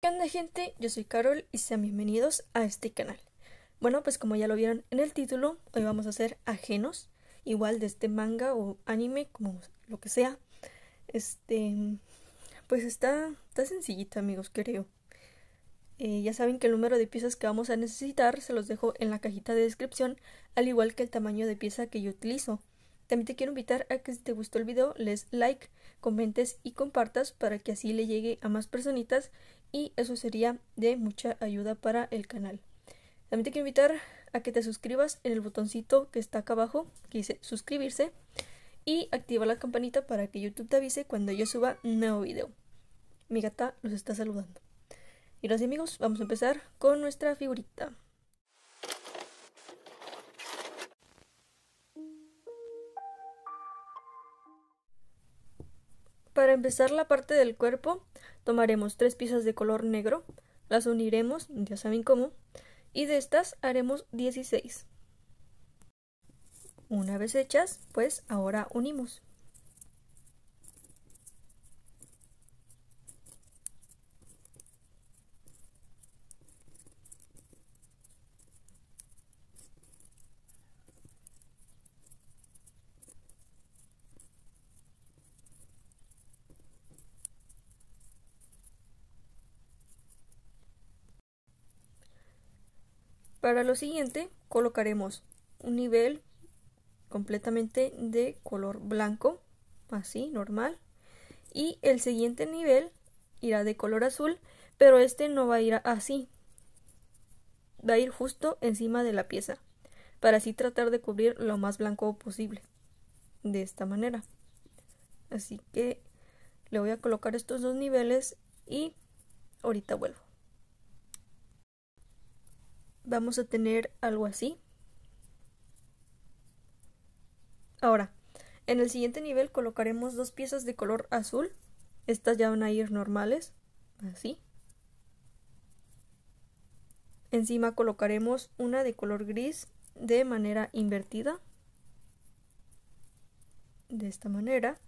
¿Qué onda gente? Yo soy Carol y sean bienvenidos a este canal. Bueno, pues como ya lo vieron en el título, hoy vamos a hacer ajenos, igual de este manga o anime, como lo que sea. Este, pues está, está sencillito amigos, creo. Eh, ya saben que el número de piezas que vamos a necesitar se los dejo en la cajita de descripción, al igual que el tamaño de pieza que yo utilizo. También te quiero invitar a que si te gustó el video, les like, comentes y compartas para que así le llegue a más personitas y eso sería de mucha ayuda para el canal. También te quiero invitar a que te suscribas en el botoncito que está acá abajo, que dice suscribirse, y activa la campanita para que YouTube te avise cuando yo suba nuevo video. Mi gata los está saludando. Y los amigos, vamos a empezar con nuestra figurita. Para empezar la parte del cuerpo, Tomaremos tres piezas de color negro, las uniremos, ya saben cómo, y de estas haremos 16. Una vez hechas, pues ahora unimos. Para lo siguiente colocaremos un nivel completamente de color blanco, así, normal. Y el siguiente nivel irá de color azul, pero este no va a ir así. Va a ir justo encima de la pieza, para así tratar de cubrir lo más blanco posible. De esta manera. Así que le voy a colocar estos dos niveles y ahorita vuelvo vamos a tener algo así. Ahora, en el siguiente nivel colocaremos dos piezas de color azul. Estas ya van a ir normales, así. Encima colocaremos una de color gris de manera invertida. De esta manera.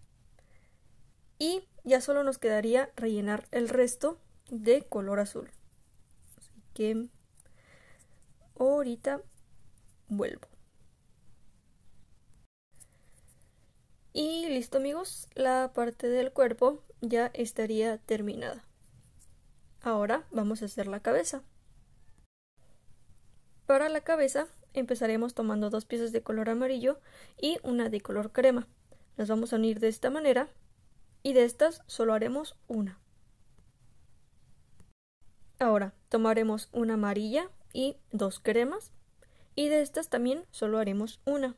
Y ya solo nos quedaría rellenar el resto de color azul. Así que ahorita vuelvo. Y listo amigos, la parte del cuerpo ya estaría terminada. Ahora vamos a hacer la cabeza. Para la cabeza empezaremos tomando dos piezas de color amarillo y una de color crema. Las vamos a unir de esta manera y de estas solo haremos una. Ahora tomaremos una amarilla y dos cremas y de estas también solo haremos una.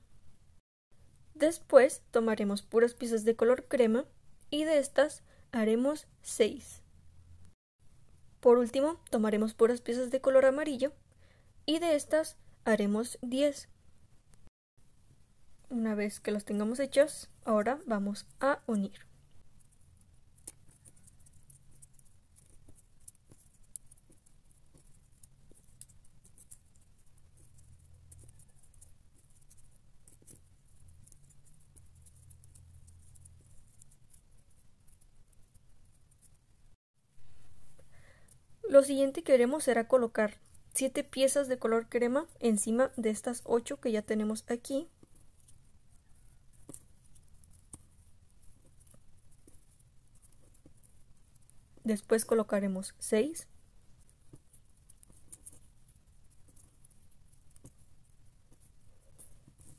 Después tomaremos puras piezas de color crema y de estas haremos seis. Por último, tomaremos puras piezas de color amarillo y de estas haremos diez. Una vez que los tengamos hechos ahora vamos a unir. Lo siguiente que haremos será colocar 7 piezas de color crema encima de estas 8 que ya tenemos aquí. Después colocaremos 6.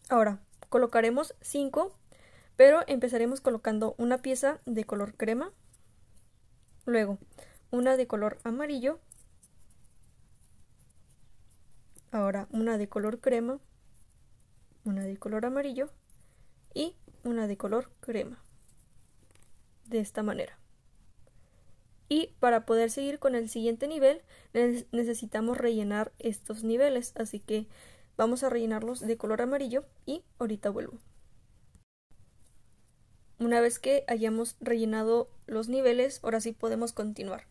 Ahora, colocaremos 5, pero empezaremos colocando una pieza de color crema. Luego, una de color amarillo, ahora una de color crema, una de color amarillo y una de color crema. De esta manera. Y para poder seguir con el siguiente nivel necesitamos rellenar estos niveles, así que vamos a rellenarlos de color amarillo y ahorita vuelvo. Una vez que hayamos rellenado los niveles, ahora sí podemos continuar.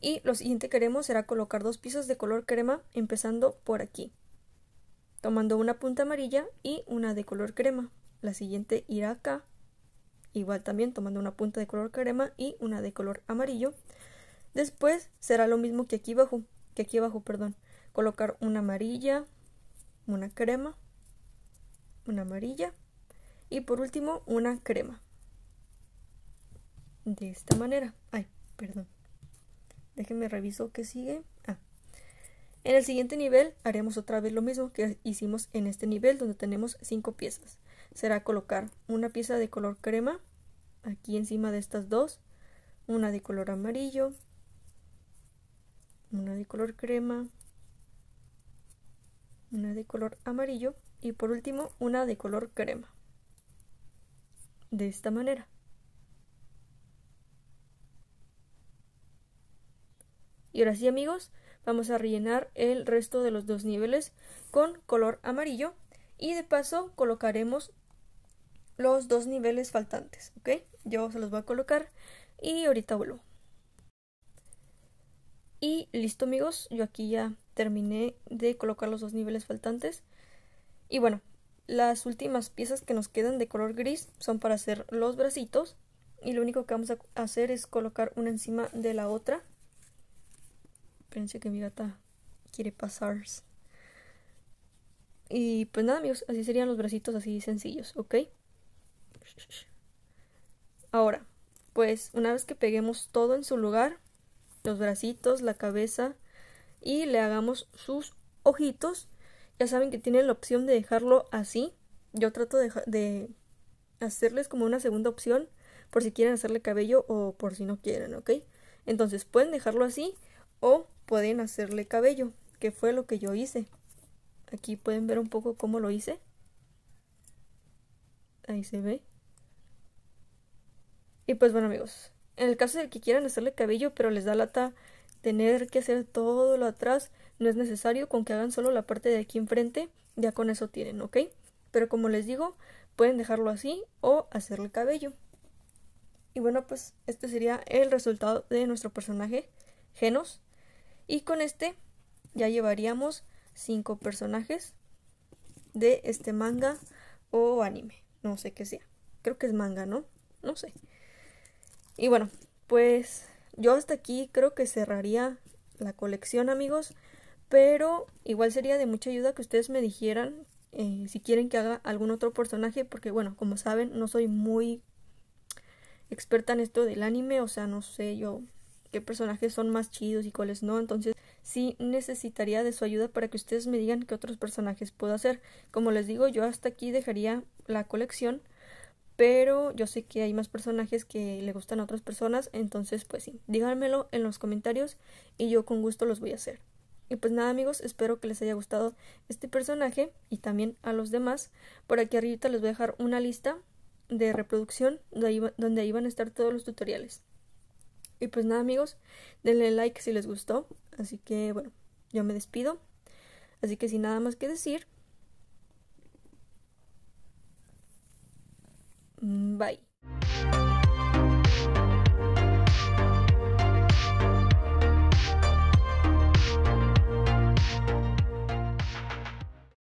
Y lo siguiente que haremos será colocar dos pisos de color crema empezando por aquí, tomando una punta amarilla y una de color crema. La siguiente irá acá, igual también tomando una punta de color crema y una de color amarillo. Después será lo mismo que aquí abajo, que aquí abajo, perdón, colocar una amarilla, una crema, una amarilla y por último una crema. De esta manera. Ay, perdón. Déjenme reviso qué sigue. Ah. En el siguiente nivel haremos otra vez lo mismo que hicimos en este nivel donde tenemos cinco piezas. Será colocar una pieza de color crema aquí encima de estas dos, una de color amarillo, una de color crema, una de color amarillo y por último una de color crema. De esta manera. Y ahora sí amigos, vamos a rellenar el resto de los dos niveles con color amarillo y de paso colocaremos los dos niveles faltantes, ¿ok? Yo se los voy a colocar y ahorita vuelvo. Y listo amigos, yo aquí ya terminé de colocar los dos niveles faltantes. Y bueno, las últimas piezas que nos quedan de color gris son para hacer los bracitos. Y lo único que vamos a hacer es colocar una encima de la otra que mi gata quiere pasar. Y pues nada, amigos, así serían los bracitos así sencillos, ¿ok? Ahora, pues una vez que peguemos todo en su lugar, los bracitos, la cabeza y le hagamos sus ojitos, ya saben que tienen la opción de dejarlo así. Yo trato de, de hacerles como una segunda opción por si quieren hacerle cabello o por si no quieren, ¿ok? Entonces pueden dejarlo así o pueden hacerle cabello, que fue lo que yo hice. Aquí pueden ver un poco cómo lo hice. Ahí se ve. Y pues bueno amigos, en el caso de que quieran hacerle cabello pero les da lata tener que hacer todo lo atrás, no es necesario, con que hagan solo la parte de aquí enfrente, ya con eso tienen, ¿ok? Pero como les digo, pueden dejarlo así o hacerle cabello. Y bueno, pues este sería el resultado de nuestro personaje, Genos. Y con este ya llevaríamos cinco personajes de este manga o anime. No sé qué sea. Creo que es manga, ¿no? No sé. Y bueno, pues yo hasta aquí creo que cerraría la colección, amigos. Pero igual sería de mucha ayuda que ustedes me dijeran eh, si quieren que haga algún otro personaje. Porque bueno, como saben, no soy muy experta en esto del anime. O sea, no sé, yo qué personajes son más chidos y cuáles no. Entonces, sí necesitaría de su ayuda para que ustedes me digan qué otros personajes puedo hacer. Como les digo, yo hasta aquí dejaría la colección, pero yo sé que hay más personajes que le gustan a otras personas, entonces pues sí, díganmelo en los comentarios y yo con gusto los voy a hacer. Y pues nada amigos, espero que les haya gustado este personaje y también a los demás. Por aquí arriba les voy a dejar una lista de reproducción donde ahí, donde ahí van a estar todos los tutoriales. Y pues nada amigos, denle like si les gustó. Así que bueno, yo me despido. Así que sin nada más que decir. Mm, bye.